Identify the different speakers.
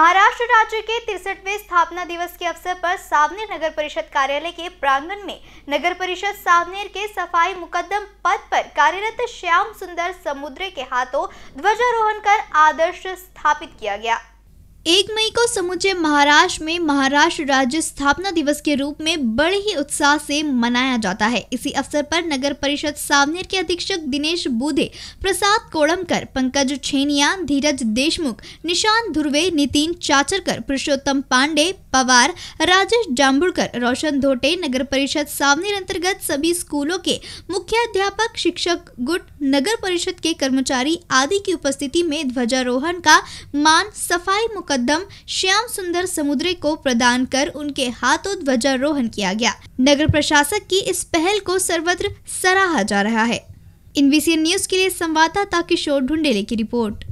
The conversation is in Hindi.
Speaker 1: महाराष्ट्र राज्य के तिरसठवें स्थापना दिवस के अवसर पर सावनेर नगर परिषद कार्यालय के प्रांगण में नगर परिषद सावनेर के सफाई मुकदम पद पर कार्यरत श्याम सुंदर समुद्र के हाथों ध्वजारोहण कर आदर्श स्थापित किया गया एक मई को समूचे महाराष्ट्र में महाराष्ट्र राज्य स्थापना दिवस के रूप में बड़े ही उत्साह से मनाया जाता है इसी अवसर पर नगर परिषद सावनेर के अधीक्षक दिनेश बूधे प्रसाद कोड़मकर पंकज छेनिया धीरज देशमुख निशान ध्रुवे नितिन चाचरकर पुरुषोत्तम पांडे पवार राजेश जाम्बुड़कर रोशन धोटे नगर परिषद सावनेर अंतर्गत सभी स्कूलों के मुख्य अध्यापक शिक्षक गुट नगर परिषद के कर्मचारी आदि की उपस्थिति में ध्वजारोहण का मान सफाई कदम श्याम सुंदर समुद्री को प्रदान कर उनके हाथों ध्वजारोहण किया गया नगर प्रशासक की इस पहल को सर्वत्र सराहा जा रहा है इन न्यूज के लिए संवाददाता किशोर ढुंडेले की रिपोर्ट